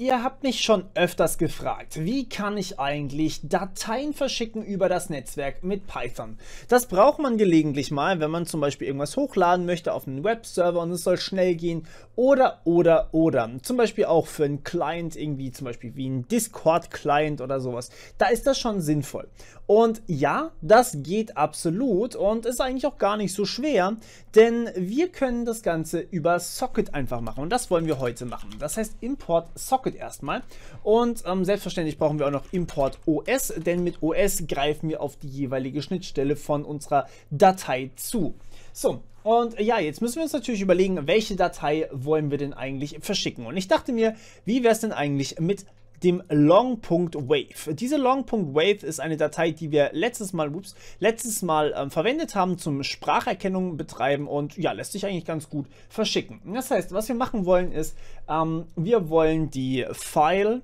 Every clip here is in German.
Ihr habt mich schon öfters gefragt, wie kann ich eigentlich Dateien verschicken über das Netzwerk mit Python? Das braucht man gelegentlich mal, wenn man zum Beispiel irgendwas hochladen möchte auf einen Webserver und es soll schnell gehen oder, oder, oder. Zum Beispiel auch für einen Client irgendwie, zum Beispiel wie ein Discord-Client oder sowas. Da ist das schon sinnvoll. Und ja, das geht absolut und ist eigentlich auch gar nicht so schwer, denn wir können das Ganze über Socket einfach machen und das wollen wir heute machen. Das heißt Import Socket Socket erstmal. Und ähm, selbstverständlich brauchen wir auch noch Import OS, denn mit OS greifen wir auf die jeweilige Schnittstelle von unserer Datei zu. So, und äh, ja, jetzt müssen wir uns natürlich überlegen, welche Datei wollen wir denn eigentlich verschicken. Und ich dachte mir, wie wäre es denn eigentlich mit dem Long.wave. Diese Long.wave ist eine Datei, die wir letztes Mal, ups, letztes Mal ähm, verwendet haben zum Spracherkennung betreiben und ja, lässt sich eigentlich ganz gut verschicken. Das heißt, was wir machen wollen ist, ähm, wir wollen die File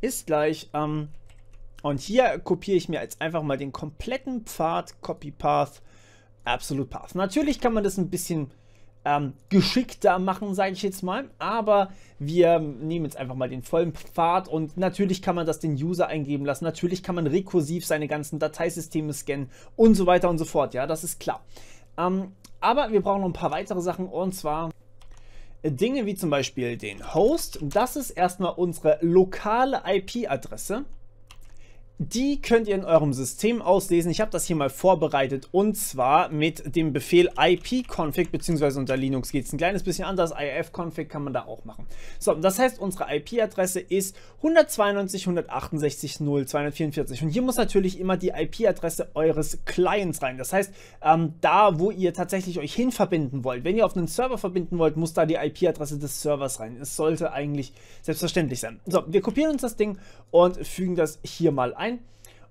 ist gleich ähm, und hier kopiere ich mir jetzt einfach mal den kompletten Pfad Copy Path Absolute Path. Natürlich kann man das ein bisschen ähm, geschickter machen, sage ich jetzt mal. Aber wir nehmen jetzt einfach mal den vollen Pfad und natürlich kann man das den User eingeben lassen. Natürlich kann man rekursiv seine ganzen Dateisysteme scannen und so weiter und so fort. Ja, das ist klar. Ähm, aber wir brauchen noch ein paar weitere Sachen und zwar Dinge wie zum Beispiel den Host. Das ist erstmal unsere lokale IP-Adresse. Die könnt ihr in eurem System auslesen. Ich habe das hier mal vorbereitet und zwar mit dem Befehl ipconfig, beziehungsweise unter Linux geht es ein kleines bisschen anders. ifconfig kann man da auch machen. So, das heißt, unsere IP-Adresse ist 192.168.0.244 und hier muss natürlich immer die IP-Adresse eures Clients rein. Das heißt, ähm, da, wo ihr tatsächlich euch hin verbinden wollt. Wenn ihr auf einen Server verbinden wollt, muss da die IP-Adresse des Servers rein. Es sollte eigentlich selbstverständlich sein. So, wir kopieren uns das Ding und fügen das hier mal ein ein.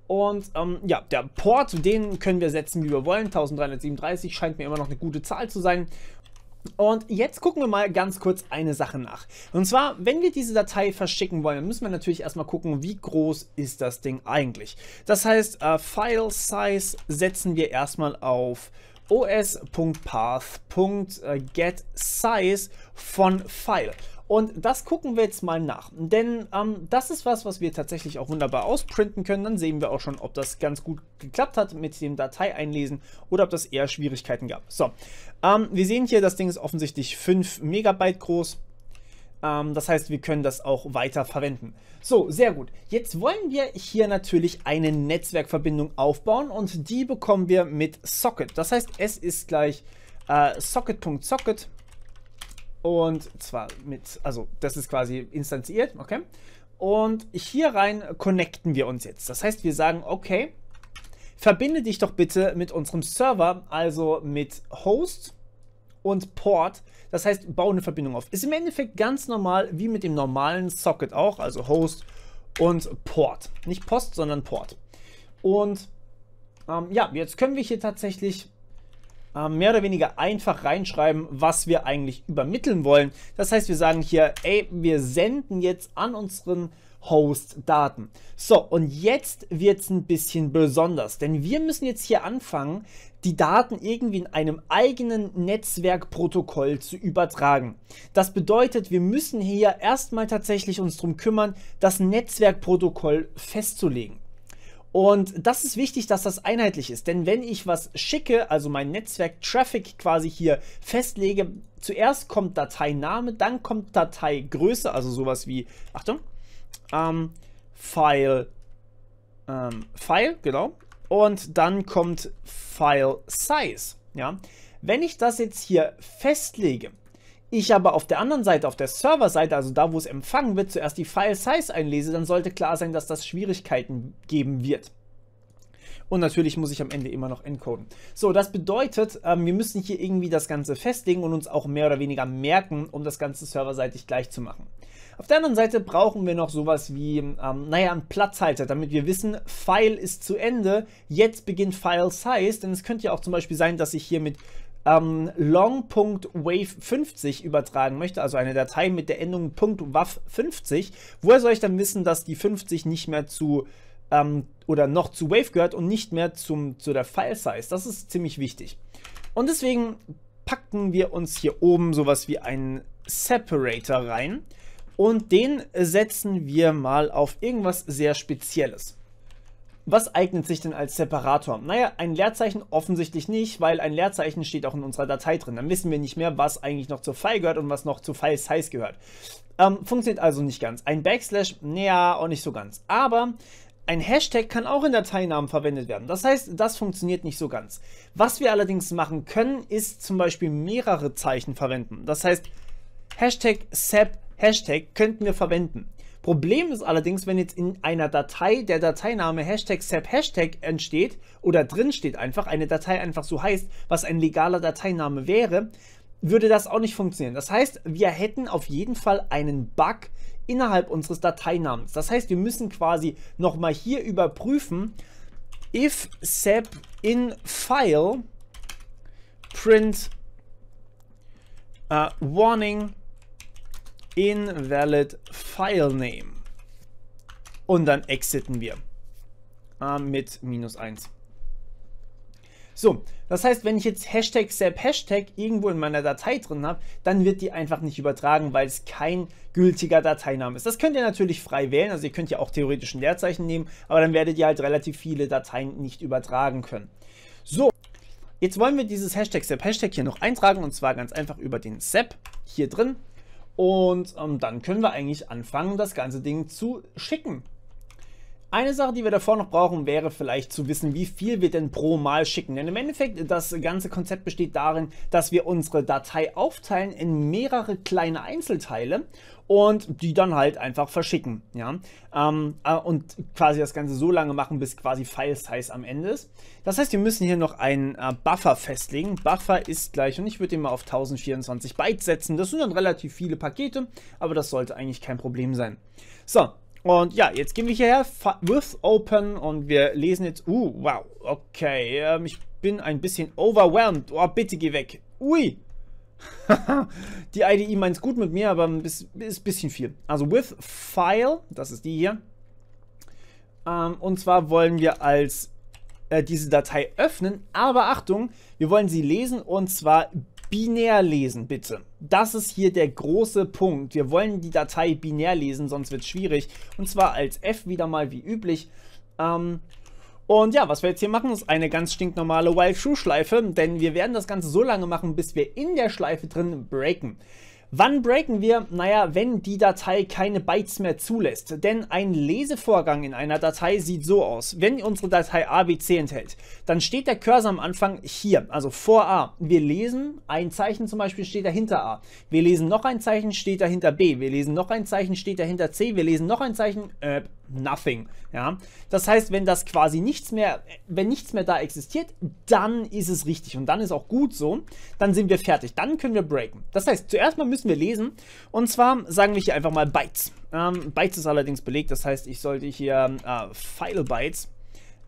Und ähm, ja, der Port, den können wir setzen, wie wir wollen. 1337 scheint mir immer noch eine gute Zahl zu sein. Und jetzt gucken wir mal ganz kurz eine Sache nach. Und zwar, wenn wir diese Datei verschicken wollen, müssen wir natürlich erstmal gucken, wie groß ist das Ding eigentlich. Das heißt, äh, File Size setzen wir erstmal auf os.path.getSize von File. Und das gucken wir jetzt mal nach. Denn ähm, das ist was, was wir tatsächlich auch wunderbar ausprinten können. Dann sehen wir auch schon, ob das ganz gut geklappt hat mit dem Datei einlesen oder ob das eher Schwierigkeiten gab. So, ähm, wir sehen hier, das Ding ist offensichtlich 5 Megabyte groß. Ähm, das heißt, wir können das auch weiter verwenden. So, sehr gut. Jetzt wollen wir hier natürlich eine Netzwerkverbindung aufbauen und die bekommen wir mit Socket. Das heißt, es ist gleich äh, socket.socket und zwar mit, also das ist quasi instanziert, okay? Und hier rein connecten wir uns jetzt. Das heißt, wir sagen, okay, verbinde dich doch bitte mit unserem Server, also mit Host und Port. Das heißt, baue eine Verbindung auf. Ist im Endeffekt ganz normal, wie mit dem normalen Socket auch, also Host und Port. Nicht Post, sondern Port. Und ähm, ja, jetzt können wir hier tatsächlich ähm, mehr oder weniger einfach reinschreiben, was wir eigentlich übermitteln wollen. Das heißt, wir sagen hier, ey, wir senden jetzt an unseren Host-Daten. So, und jetzt wird es ein bisschen besonders, denn wir müssen jetzt hier anfangen, die Daten irgendwie in einem eigenen Netzwerkprotokoll zu übertragen. Das bedeutet, wir müssen hier erstmal tatsächlich uns darum kümmern, das Netzwerkprotokoll festzulegen. Und das ist wichtig, dass das einheitlich ist, denn wenn ich was schicke, also mein Netzwerk-Traffic quasi hier festlege, zuerst kommt Dateiname, dann kommt Dateigröße, also sowas wie, Achtung, ähm, File, ähm, File, genau, und dann kommt File Size, ja. Wenn ich das jetzt hier festlege, ich aber auf der anderen Seite, auf der Serverseite, also da, wo es empfangen wird, zuerst die File Size einlese, dann sollte klar sein, dass das Schwierigkeiten geben wird. Und natürlich muss ich am Ende immer noch encoden. So, das bedeutet, ähm, wir müssen hier irgendwie das Ganze festlegen und uns auch mehr oder weniger merken, um das Ganze serverseitig gleich zu machen. Auf der anderen Seite brauchen wir noch sowas wie, ähm, naja, einen Platzhalter, damit wir wissen, File ist zu Ende, jetzt beginnt File Size, denn es könnte ja auch zum Beispiel sein, dass ich hier mit ähm, long.wave50 übertragen möchte, also eine Datei mit der Endung .wav50, woher soll ich dann wissen, dass die 50 nicht mehr zu ähm, oder noch zu Wave gehört und nicht mehr zum, zu der File Size? Das ist ziemlich wichtig. Und deswegen packen wir uns hier oben sowas wie einen Separator rein. Und den setzen wir mal auf irgendwas sehr Spezielles. Was eignet sich denn als Separator? Naja, ein Leerzeichen offensichtlich nicht, weil ein Leerzeichen steht auch in unserer Datei drin. Dann wissen wir nicht mehr, was eigentlich noch zur File gehört und was noch zu File Size gehört. Ähm, funktioniert also nicht ganz. Ein Backslash, naja, auch nicht so ganz. Aber ein Hashtag kann auch in Dateinamen verwendet werden. Das heißt, das funktioniert nicht so ganz. Was wir allerdings machen können, ist zum Beispiel mehrere Zeichen verwenden. Das heißt, Hashtag sep Hashtag könnten wir verwenden. Problem ist allerdings, wenn jetzt in einer Datei der Dateiname Hashtag Sep Hashtag entsteht oder drin steht einfach, eine Datei einfach so heißt, was ein legaler Dateiname wäre, würde das auch nicht funktionieren. Das heißt, wir hätten auf jeden Fall einen Bug innerhalb unseres Dateinamens. Das heißt, wir müssen quasi nochmal hier überprüfen, if sep in file print uh, warning invalid file name und dann exiten wir äh, mit minus 1. So, das heißt, wenn ich jetzt Hashtag SAP Hashtag irgendwo in meiner Datei drin habe, dann wird die einfach nicht übertragen, weil es kein gültiger Dateiname ist. Das könnt ihr natürlich frei wählen, also ihr könnt ja auch theoretisch ein Leerzeichen nehmen, aber dann werdet ihr halt relativ viele Dateien nicht übertragen können. So, jetzt wollen wir dieses Hashtag SAP Hashtag hier noch eintragen und zwar ganz einfach über den SAP hier drin. Und ähm, dann können wir eigentlich anfangen, das ganze Ding zu schicken. Eine Sache, die wir davor noch brauchen, wäre vielleicht zu wissen, wie viel wir denn pro Mal schicken. Denn im Endeffekt, das ganze Konzept besteht darin, dass wir unsere Datei aufteilen in mehrere kleine Einzelteile und die dann halt einfach verschicken. Ja? Ähm, äh, und quasi das Ganze so lange machen, bis quasi File-Size am Ende ist. Das heißt, wir müssen hier noch einen äh, Buffer festlegen. Buffer ist gleich, und ich würde den mal auf 1024 Bytes setzen. Das sind dann relativ viele Pakete, aber das sollte eigentlich kein Problem sein. So, und ja, jetzt gehen wir hierher, with open und wir lesen jetzt, uh, wow, okay, ähm, ich bin ein bisschen overwhelmed. Oh, bitte geh weg. Ui. die IDE es gut mit mir, aber ist ein bisschen viel. Also with file, das ist die hier. Ähm, und zwar wollen wir als äh, diese Datei öffnen, aber Achtung, wir wollen sie lesen und zwar binär lesen, bitte. Das ist hier der große Punkt. Wir wollen die Datei binär lesen, sonst wird es schwierig. Und zwar als F wieder mal wie üblich. Ähm, und ja, was wir jetzt hier machen, ist eine ganz stinknormale While-True-Schleife, denn wir werden das Ganze so lange machen, bis wir in der Schleife drin breaken. Wann breaken wir? Naja, wenn die Datei keine Bytes mehr zulässt. Denn ein Lesevorgang in einer Datei sieht so aus. Wenn unsere Datei ABC enthält, dann steht der Cursor am Anfang hier, also vor A. Wir lesen, ein Zeichen zum Beispiel steht dahinter A. Wir lesen noch ein Zeichen, steht dahinter B. Wir lesen noch ein Zeichen, steht dahinter C. Wir lesen noch ein Zeichen, äh, nothing. Ja? Das heißt, wenn das quasi nichts mehr, wenn nichts mehr da existiert, dann ist es richtig und dann ist auch gut so. Dann sind wir fertig. Dann können wir breaken. Das heißt, zuerst mal müssen wir lesen und zwar sagen wir hier einfach mal Bytes. Ähm, Bytes ist allerdings belegt, das heißt, ich sollte hier äh, File Bytes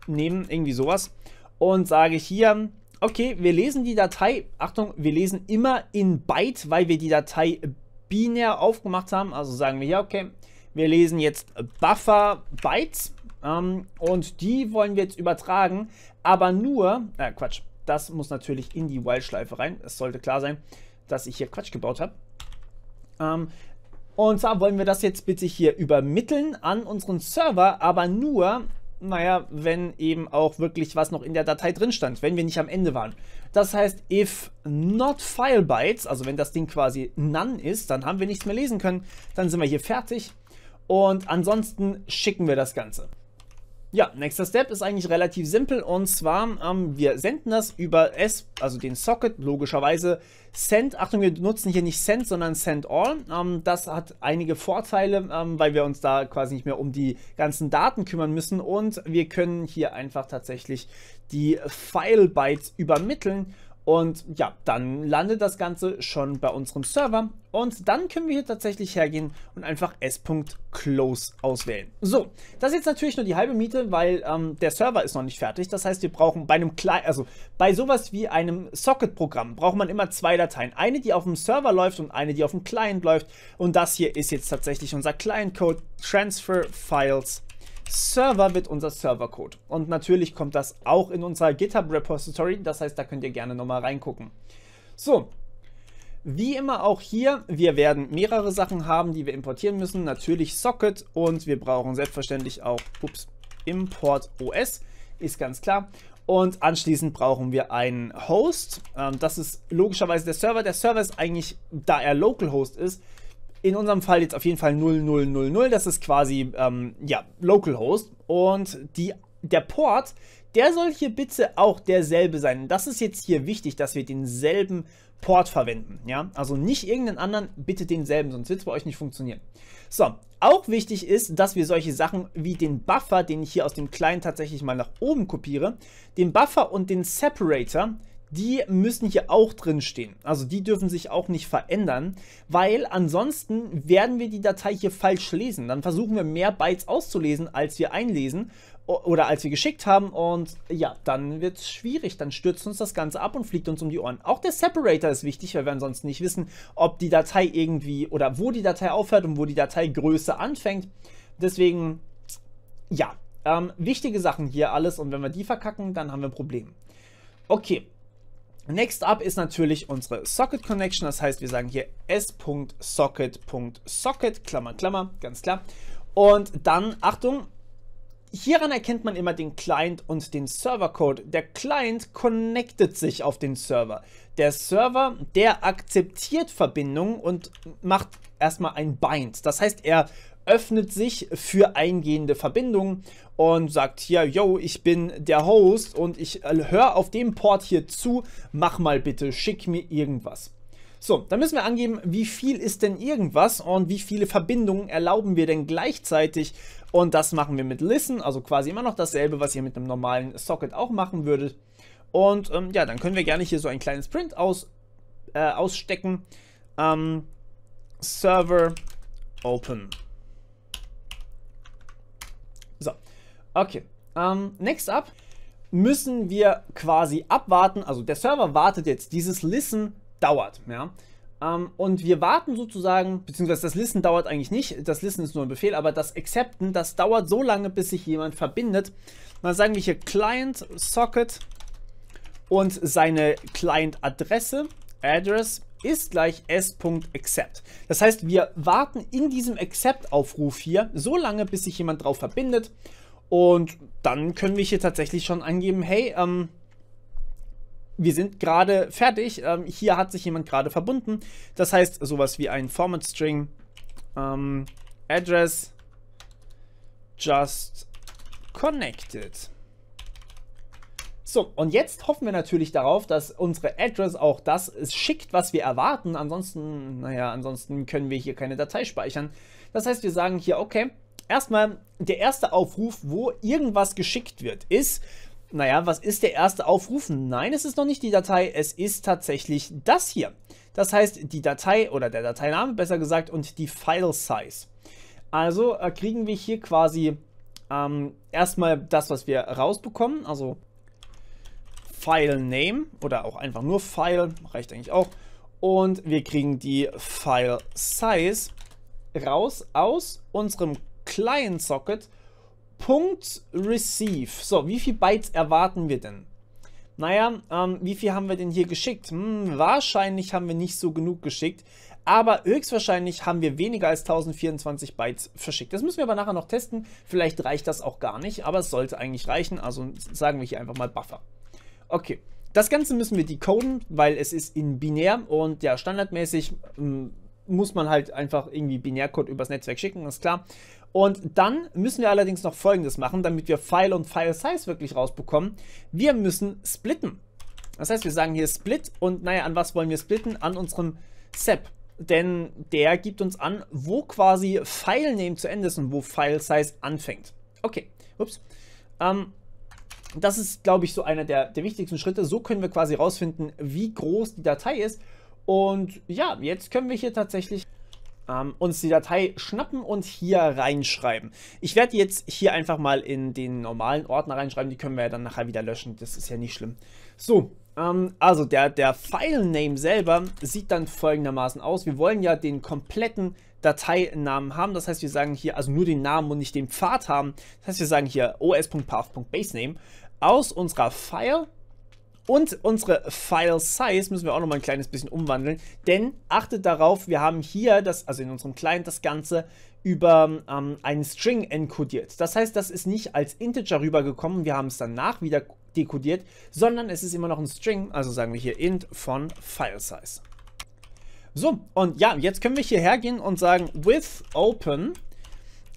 nehmen, irgendwie sowas und sage hier okay, wir lesen die Datei, Achtung, wir lesen immer in Byte, weil wir die Datei binär aufgemacht haben. Also sagen wir hier, okay, wir lesen jetzt Buffer Bytes ähm, und die wollen wir jetzt übertragen, aber nur, äh, Quatsch, das muss natürlich in die While-Schleife rein. Es sollte klar sein, dass ich hier Quatsch gebaut habe. Ähm, und zwar wollen wir das jetzt bitte hier übermitteln an unseren Server, aber nur, naja, wenn eben auch wirklich was noch in der Datei drin stand, wenn wir nicht am Ende waren. Das heißt, if not file bytes, also wenn das Ding quasi none ist, dann haben wir nichts mehr lesen können. Dann sind wir hier fertig und ansonsten schicken wir das Ganze. Ja, nächster Step ist eigentlich relativ simpel und zwar, ähm, wir senden das über S, also den Socket, logischerweise Send. Achtung, wir nutzen hier nicht Send, sondern Send All. Ähm, das hat einige Vorteile, ähm, weil wir uns da quasi nicht mehr um die ganzen Daten kümmern müssen und wir können hier einfach tatsächlich die File-Bytes übermitteln und ja, dann landet das Ganze schon bei unserem Server. Und dann können wir hier tatsächlich hergehen und einfach s.close auswählen. So, das ist jetzt natürlich nur die halbe Miete, weil ähm, der Server ist noch nicht fertig. Das heißt, wir brauchen bei einem Kle also bei sowas wie einem Socket-Programm braucht man immer zwei Dateien. Eine, die auf dem Server läuft und eine, die auf dem Client läuft. Und das hier ist jetzt tatsächlich unser Client-Code Transfer Files Server wird unser Servercode. Und natürlich kommt das auch in unser GitHub-Repository. Das heißt, da könnt ihr gerne nochmal reingucken. So, wie immer auch hier, wir werden mehrere Sachen haben, die wir importieren müssen. Natürlich Socket und wir brauchen selbstverständlich auch ups, Import OS, ist ganz klar. Und anschließend brauchen wir einen Host. Ähm, das ist logischerweise der Server. Der Server ist eigentlich, da er Localhost ist, in unserem Fall jetzt auf jeden Fall 0000. Das ist quasi, ähm, ja, Localhost. Und die, der Port, der soll hier bitte auch derselbe sein. Das ist jetzt hier wichtig, dass wir denselben Port verwenden. Ja, also nicht irgendeinen anderen, bitte denselben, sonst wird es bei euch nicht funktionieren. So, auch wichtig ist, dass wir solche Sachen wie den Buffer, den ich hier aus dem Client tatsächlich mal nach oben kopiere, den Buffer und den Separator, die müssen hier auch drin stehen. Also die dürfen sich auch nicht verändern, weil ansonsten werden wir die Datei hier falsch lesen. Dann versuchen wir mehr Bytes auszulesen, als wir einlesen oder als wir geschickt haben und ja, dann wird es schwierig, dann stürzt uns das Ganze ab und fliegt uns um die Ohren. Auch der Separator ist wichtig, weil wir ansonsten nicht wissen, ob die Datei irgendwie oder wo die Datei aufhört und wo die Dateigröße anfängt. Deswegen, ja, ähm, wichtige Sachen hier alles und wenn wir die verkacken, dann haben wir ein Problem. Okay, Next up ist natürlich unsere Socket Connection, das heißt, wir sagen hier s.socket.socket, Klammer, Klammer, ganz klar. Und dann, Achtung, hieran erkennt man immer den Client und den Servercode. Der Client connectet sich auf den Server. Der Server, der akzeptiert Verbindungen und macht erstmal ein Bind. Das heißt, er öffnet sich für eingehende Verbindungen und sagt hier, yo, ich bin der Host und ich äh, höre auf dem Port hier zu, mach mal bitte, schick mir irgendwas. So, dann müssen wir angeben, wie viel ist denn irgendwas und wie viele Verbindungen erlauben wir denn gleichzeitig. Und das machen wir mit Listen, also quasi immer noch dasselbe, was ihr mit einem normalen Socket auch machen würdet. Und ähm, ja, dann können wir gerne hier so ein kleines Print aus, äh, ausstecken. Ähm, Server open. Okay, ähm, next up müssen wir quasi abwarten, also der Server wartet jetzt, dieses Listen dauert, ja. Um, ähm, und wir warten sozusagen, beziehungsweise das Listen dauert eigentlich nicht, das Listen ist nur ein Befehl, aber das Accepten, das dauert so lange, bis sich jemand verbindet. Dann sagen wir hier Client Socket und seine Client-Adresse, Address ist gleich s.accept. Das heißt, wir warten in diesem Accept-Aufruf hier so lange, bis sich jemand drauf verbindet und dann können wir hier tatsächlich schon angeben, hey, ähm, wir sind gerade fertig. Ähm, hier hat sich jemand gerade verbunden. Das heißt, sowas wie ein Format String ähm, Address just connected. So, und jetzt hoffen wir natürlich darauf, dass unsere Address auch das schickt, was wir erwarten. Ansonsten, naja, ansonsten können wir hier keine Datei speichern. Das heißt, wir sagen hier, okay, Erstmal, der erste Aufruf, wo irgendwas geschickt wird, ist, naja, was ist der erste Aufruf? Nein, es ist noch nicht die Datei, es ist tatsächlich das hier. Das heißt, die Datei oder der Dateiname besser gesagt und die File Size. Also äh, kriegen wir hier quasi ähm, erstmal das, was wir rausbekommen, also File Name oder auch einfach nur File, reicht eigentlich auch. Und wir kriegen die File Size raus aus unserem Client Socket. Punkt receive. So, wie viel Bytes erwarten wir denn? Naja, ähm, wie viel haben wir denn hier geschickt? Hm, wahrscheinlich haben wir nicht so genug geschickt, aber höchstwahrscheinlich haben wir weniger als 1024 Bytes verschickt. Das müssen wir aber nachher noch testen. Vielleicht reicht das auch gar nicht, aber es sollte eigentlich reichen. Also sagen wir hier einfach mal Buffer. Okay, das Ganze müssen wir decoden, weil es ist in binär und ja, standardmäßig... Ähm, muss man halt einfach irgendwie Binärcode übers Netzwerk schicken, ist klar. Und dann müssen wir allerdings noch Folgendes machen, damit wir File und File Size wirklich rausbekommen. Wir müssen splitten. Das heißt, wir sagen hier Split und naja, an was wollen wir splitten? An unserem SEP. Denn der gibt uns an, wo quasi File-Name zu Ende ist und wo File-Size anfängt. Okay, ups. Ähm, das ist, glaube ich, so einer der, der wichtigsten Schritte. So können wir quasi rausfinden, wie groß die Datei ist und ja, jetzt können wir hier tatsächlich ähm, uns die Datei schnappen und hier reinschreiben. Ich werde jetzt hier einfach mal in den normalen Ordner reinschreiben. Die können wir ja dann nachher wieder löschen. Das ist ja nicht schlimm. So, ähm, also der, der File-Name selber sieht dann folgendermaßen aus. Wir wollen ja den kompletten Dateinamen haben. Das heißt, wir sagen hier also nur den Namen und nicht den Pfad haben. Das heißt, wir sagen hier os.path.basename aus unserer File und unsere File Size müssen wir auch noch mal ein kleines bisschen umwandeln, denn achtet darauf, wir haben hier, das, also in unserem Client, das Ganze über ähm, einen String encodiert. Das heißt, das ist nicht als Integer rübergekommen, wir haben es danach wieder dekodiert, sondern es ist immer noch ein String, also sagen wir hier int von File Size. So, und ja, jetzt können wir hierher gehen und sagen with open,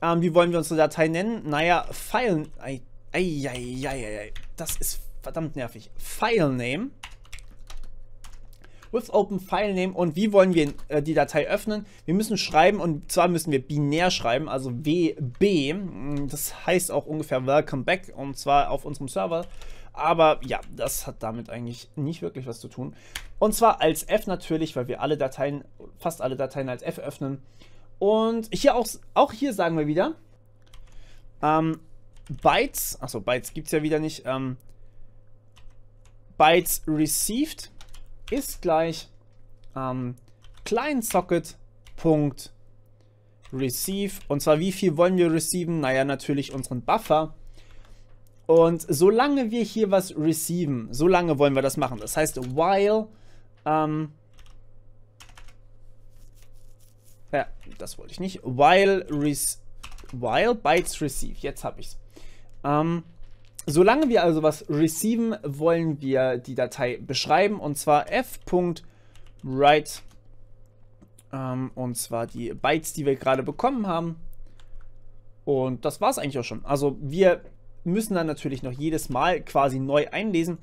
ähm, wie wollen wir unsere Datei nennen? Naja, File, ei, ei, ei, ei, ei, das ist verdammt nervig. File Name. With Open File Name. Und wie wollen wir äh, die Datei öffnen? Wir müssen schreiben und zwar müssen wir binär schreiben, also WB. Mm, das heißt auch ungefähr Welcome Back und zwar auf unserem Server. Aber ja, das hat damit eigentlich nicht wirklich was zu tun. Und zwar als F natürlich, weil wir alle Dateien, fast alle Dateien als F öffnen. Und hier auch, auch hier sagen wir wieder, ähm, Bytes, achso, Bytes gibt es ja wieder nicht, ähm, Bytes received ist gleich ähm, clientsocket.receive. Und zwar, wie viel wollen wir receiven? Naja, natürlich unseren Buffer. Und solange wir hier was receiven, solange wollen wir das machen. Das heißt, while, ähm, ja, das wollte ich nicht, while, while bytes receive, jetzt habe ich es. Ähm, Solange wir also was receiven, wollen wir die Datei beschreiben und zwar f.write ähm, und zwar die Bytes, die wir gerade bekommen haben. Und das war es eigentlich auch schon. Also wir müssen dann natürlich noch jedes Mal quasi neu einlesen.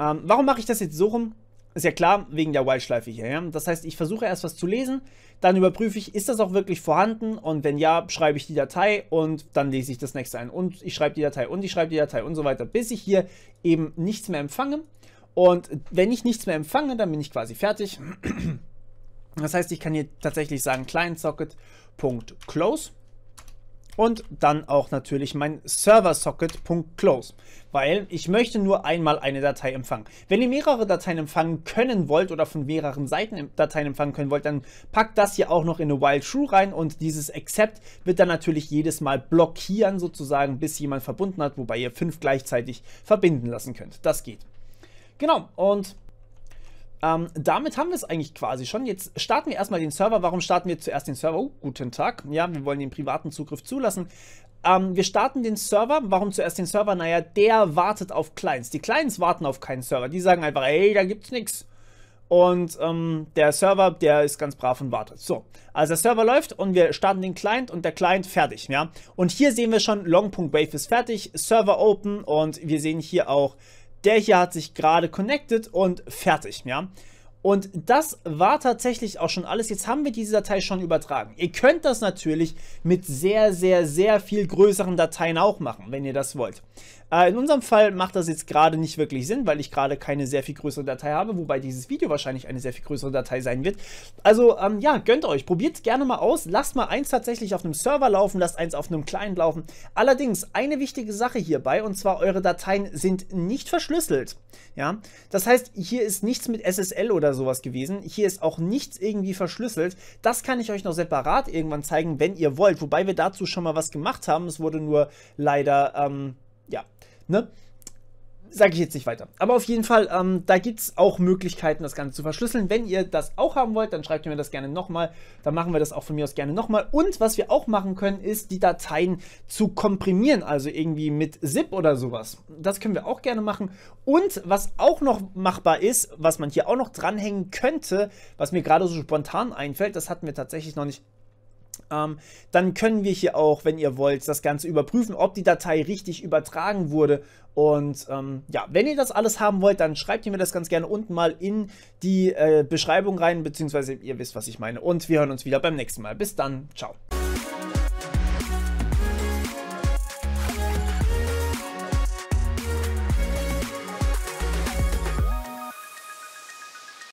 Ähm, warum mache ich das jetzt so rum? Ist ja klar, wegen der Wildschleife schleife hier. Ja? Das heißt, ich versuche erst was zu lesen, dann überprüfe ich, ist das auch wirklich vorhanden und wenn ja, schreibe ich die Datei und dann lese ich das nächste ein und ich schreibe die Datei und ich schreibe die Datei und so weiter, bis ich hier eben nichts mehr empfange. Und wenn ich nichts mehr empfange, dann bin ich quasi fertig. Das heißt, ich kann hier tatsächlich sagen, Client Socket.close und dann auch natürlich mein serversocket.close, weil ich möchte nur einmal eine Datei empfangen. Wenn ihr mehrere Dateien empfangen können wollt oder von mehreren Seiten Dateien empfangen können wollt, dann packt das hier auch noch in eine while true rein und dieses accept wird dann natürlich jedes Mal blockieren sozusagen, bis jemand verbunden hat, wobei ihr fünf gleichzeitig verbinden lassen könnt. Das geht. Genau, und ähm, damit haben wir es eigentlich quasi schon. Jetzt starten wir erstmal den Server. Warum starten wir zuerst den Server? Oh, guten Tag. Ja, wir wollen den privaten Zugriff zulassen. Ähm, wir starten den Server. Warum zuerst den Server? Naja, der wartet auf Clients. Die Clients warten auf keinen Server. Die sagen einfach, hey, da gibt's nichts. Und ähm, der Server, der ist ganz brav und wartet. So, also der Server läuft und wir starten den Client und der Client fertig, ja. Und hier sehen wir schon, long.wave ist fertig, Server open und wir sehen hier auch, der hier hat sich gerade connected und fertig, ja. Und das war tatsächlich auch schon alles. Jetzt haben wir diese Datei schon übertragen. Ihr könnt das natürlich mit sehr, sehr, sehr viel größeren Dateien auch machen, wenn ihr das wollt. Äh, in unserem Fall macht das jetzt gerade nicht wirklich Sinn, weil ich gerade keine sehr viel größere Datei habe, wobei dieses Video wahrscheinlich eine sehr viel größere Datei sein wird. Also ähm, ja, gönnt euch, probiert es gerne mal aus, lasst mal eins tatsächlich auf einem Server laufen, lasst eins auf einem Client laufen. Allerdings eine wichtige Sache hierbei, und zwar eure Dateien sind nicht verschlüsselt. Ja, das heißt, hier ist nichts mit SSL oder sowas gewesen. Hier ist auch nichts irgendwie verschlüsselt. Das kann ich euch noch separat irgendwann zeigen, wenn ihr wollt. Wobei wir dazu schon mal was gemacht haben. Es wurde nur leider ähm, ja, ne? Sage ich jetzt nicht weiter. Aber auf jeden Fall, ähm, da gibt es auch Möglichkeiten, das Ganze zu verschlüsseln. Wenn ihr das auch haben wollt, dann schreibt mir das gerne nochmal. Dann machen wir das auch von mir aus gerne nochmal. Und was wir auch machen können, ist, die Dateien zu komprimieren. Also irgendwie mit ZIP oder sowas. Das können wir auch gerne machen. Und was auch noch machbar ist, was man hier auch noch dranhängen könnte, was mir gerade so spontan einfällt, das hatten wir tatsächlich noch nicht ähm, dann können wir hier auch, wenn ihr wollt, das Ganze überprüfen, ob die Datei richtig übertragen wurde. Und ähm, ja, wenn ihr das alles haben wollt, dann schreibt ihr mir das ganz gerne unten mal in die äh, Beschreibung rein, beziehungsweise ihr wisst, was ich meine. Und wir hören uns wieder beim nächsten Mal. Bis dann, ciao.